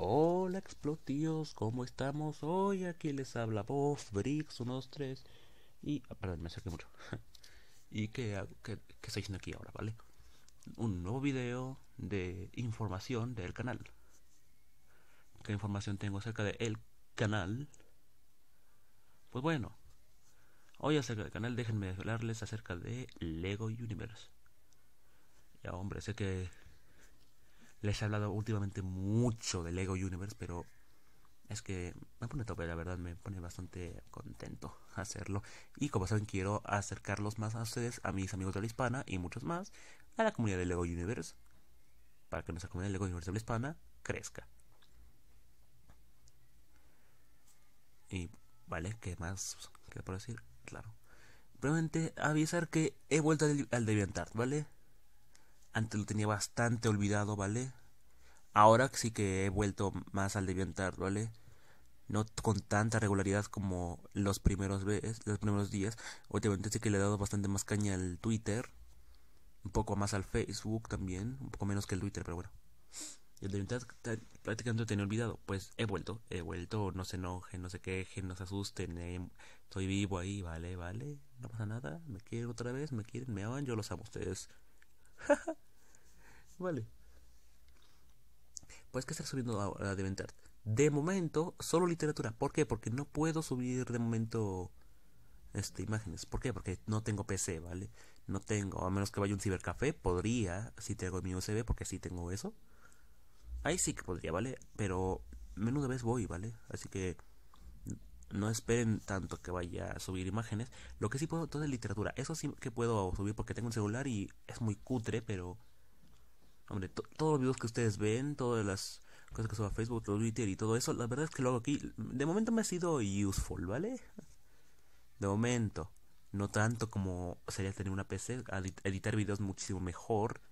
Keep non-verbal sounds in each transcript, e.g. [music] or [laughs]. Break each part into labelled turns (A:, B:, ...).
A: Hola explotíos, ¿cómo estamos? Hoy aquí les habla Bof, brix unos tres y... Ah, perdón, me acerqué mucho. [laughs] ¿Y qué, hago? qué, estoy haciendo aquí ahora, vale? Un nuevo video de información del canal. ¿Qué información tengo acerca del canal? Pues bueno, hoy acerca del canal déjenme hablarles acerca de LEGO Universe. Ya hombre, sé que les he hablado últimamente mucho de Lego Universe, pero es que me pone tope, la verdad, me pone bastante contento hacerlo. Y como saben, quiero acercarlos más a ustedes, a mis amigos de la hispana y muchos más, a la comunidad de Lego Universe, para que nuestra comunidad de Lego Universe de la hispana crezca. Y vale, ¿qué más queda por decir? Claro. Primero, avisar que he vuelto al DeviantArt, ¿vale? Antes lo tenía bastante olvidado, ¿vale? Ahora sí que he vuelto más al deviantar, ¿vale? No con tanta regularidad como los primeros, días. Obviamente sí que le he dado bastante más caña al Twitter. Un poco más al Facebook también. Un poco menos que el Twitter, pero bueno. El deviantar prácticamente lo tenía olvidado. Pues he vuelto, he vuelto. No se enojen, no se quejen, no se asusten. estoy vivo ahí, ¿vale? ¿Vale? No pasa nada. Me quieren otra vez, me quieren, me aman. Yo los amo ustedes. [laughs] vale. Pues que estar subiendo a de De momento, solo literatura. ¿Por qué? Porque no puedo subir de momento este, imágenes. ¿Por qué? Porque no tengo PC, ¿vale? No tengo, a menos que vaya a un cibercafé, podría, si tengo mi USB, porque sí tengo eso. Ahí sí que podría, ¿vale? Pero menuda vez voy, ¿vale? Así que no esperen tanto que vaya a subir imágenes. Lo que sí puedo, todo es literatura. Eso sí que puedo subir porque tengo un celular y es muy cutre, pero... Hombre, todos los videos que ustedes ven, todas las cosas que subo a Facebook, Twitter y todo eso, la verdad es que lo hago aquí. De momento me ha sido useful, ¿vale? De momento. No tanto como sería tener una PC, editar videos muchísimo mejor.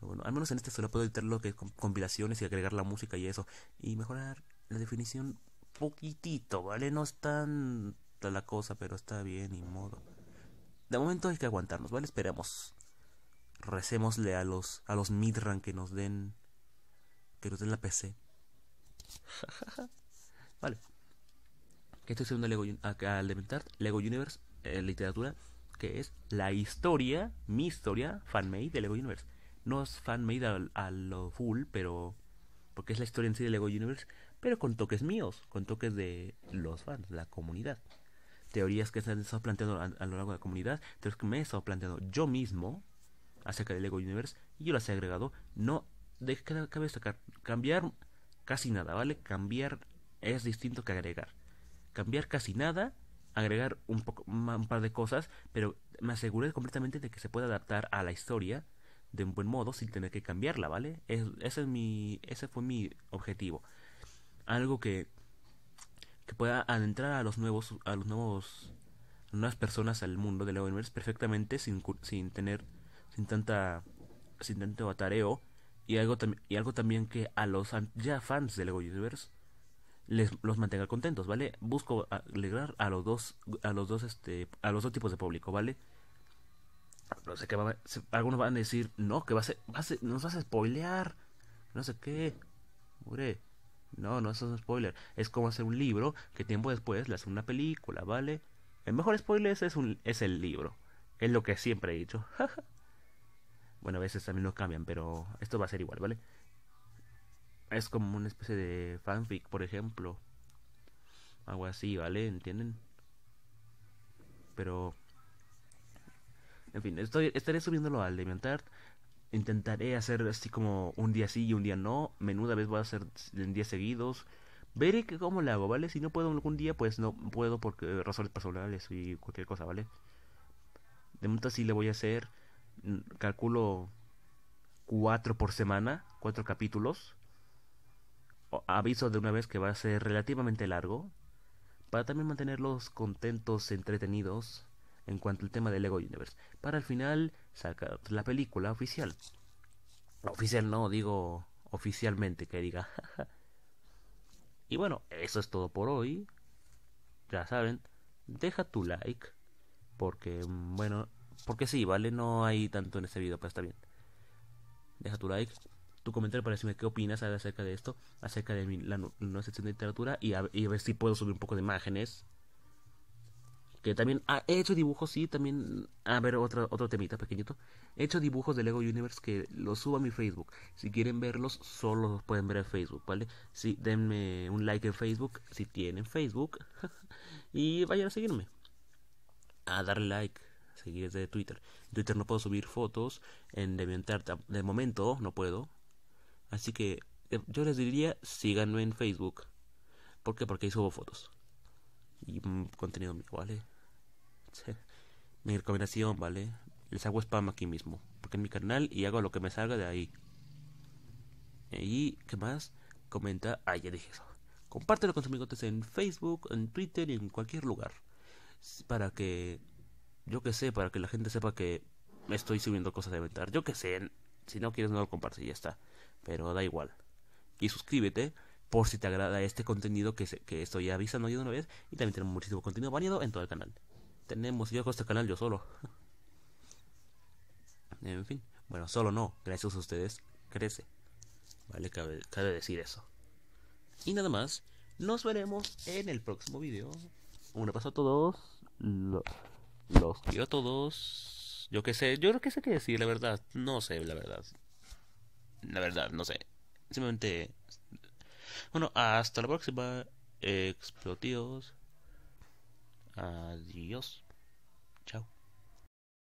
A: bueno, al menos en este solo puedo editar lo que es compilaciones y agregar la música y eso. Y mejorar la definición poquitito, ¿vale? No es tan la cosa, pero está bien y modo. De momento hay que aguantarnos, ¿vale? Esperamos. Recémosle a los a los midran que nos den que nos den la PC. [laughs] vale. Esto estoy haciendo Lego Al elementar Lego Universe eh, literatura que es la historia, mi historia fanmade de Lego Universe. No es fanmade a, a lo full, pero porque es la historia en sí de Lego Universe, pero con toques míos, con toques de los fans, la comunidad. Teorías que se han estado a, lo largo de la comunidad, teorías que me he estado yo mismo acerca del Lego Universe y yo las he agregado. No, de cabe destacar, cambiar casi nada, ¿vale? Cambiar es distinto que agregar. Cambiar casi nada, agregar un, poco, un par de cosas, pero me aseguré completamente de que se pueda adaptar a la historia de un buen modo sin tener que cambiarla, ¿vale? ese, es mi, ese fue mi objetivo algo que, que pueda adentrar a los nuevos, a los nuevos, nuevas personas al mundo de LEGO Universe perfectamente sin, sin tener, sin tanta, sin tanto atareo y algo, y algo también que a los ya fans de Lego Universe les, los mantenga contentos, ¿vale? Busco alegrar a los dos, a los dos, este, a los dos tipos de público, ¿vale? No sé qué va a, algunos van a decir, no, que va a ser, va a nos vas a spoilear, no sé qué, mure. No, no, es un spoiler. Es como hacer un libro que tiempo después le hace una película, ¿vale? El mejor spoiler es, un, es el libro. Es lo que siempre he dicho. [laughs] bueno, a veces también lo cambian, pero esto va a ser igual, ¿vale? Es como una especie de fanfic, por ejemplo. Algo así, ¿vale? ¿Entienden? Pero... En fin, estoy, estaré subiéndolo al DeviantArt intentaré hacer así como un día sí y un día no. Menuda vez voy a hacer en días seguidos. Veré cómo le hago, ¿vale? Si no puedo algún día, pues no puedo porque eh, razones personales y cualquier cosa, ¿vale? De momento sí le voy a hacer, mm, calculo, cuatro por semana, cuatro capítulos. aviso de una vez que va a ser relativamente largo. Para también mantenerlos contentos, entretenidos en cuanto al tema del Lego Universe. Para el final saca la película oficial. Oficial no, digo oficialmente que diga. [laughs] y bueno, eso es todo por hoy. Ya saben, deja tu like. Porque, mm, bueno, porque sí, ¿vale? No hay tanto en este video, pero está bien. Deja tu like, tu comentario para decirme qué opinas acerca de esto, acerca de la nueva sección de literatura y y a ver si puedo subir un poco de imágenes que también ha ah, hecho dibujos, sí, también, a ver, otro, otro temita pequeñito, he hecho dibujos de Lego Universe que los subo a mi Facebook, si quieren verlos, solo los pueden ver en Facebook, ¿vale? Sí, denme un like en Facebook, si tienen Facebook, [laughs] y vayan a seguirme, a dar like, seguir desde Twitter, en Twitter no puedo subir fotos, en DeviantArt de momento no puedo, así que eh, yo les diría, síganme en Facebook, ¿por qué? Porque ahí subo fotos y mm, contenido mío, ¿vale? [laughs] mi recomendación, ¿vale? Les hago spam aquí mismo, porque en mi canal y hago lo que me salga de ahí. Y, ¿qué más? Comenta, ah, ya dije eso. Compártelo con tus amigos en Facebook, en Twitter y en cualquier lugar. Para que, yo que sé, para que la gente sepa que me estoy subiendo cosas de inventar. Yo que sé, si no quieres no lo compartes y ya está. Pero da igual. Y suscríbete por si te agrada este contenido que, que estoy avisando yo de una vez. Y también tenemos muchísimo contenido variado en todo el canal tenemos, yo este canal yo solo. en fin, bueno, solo no, gracias a ustedes, crece. Vale, cabe, cabe decir eso. Y nada más, nos veremos en el próximo video. Un abrazo a todos. Los, los quiero a todos. Yo qué sé, yo creo que sé qué decir, la verdad. No sé, la verdad. La verdad, no sé. Simplemente. Bueno, hasta la próxima. Eh, Explotíos. Adiós.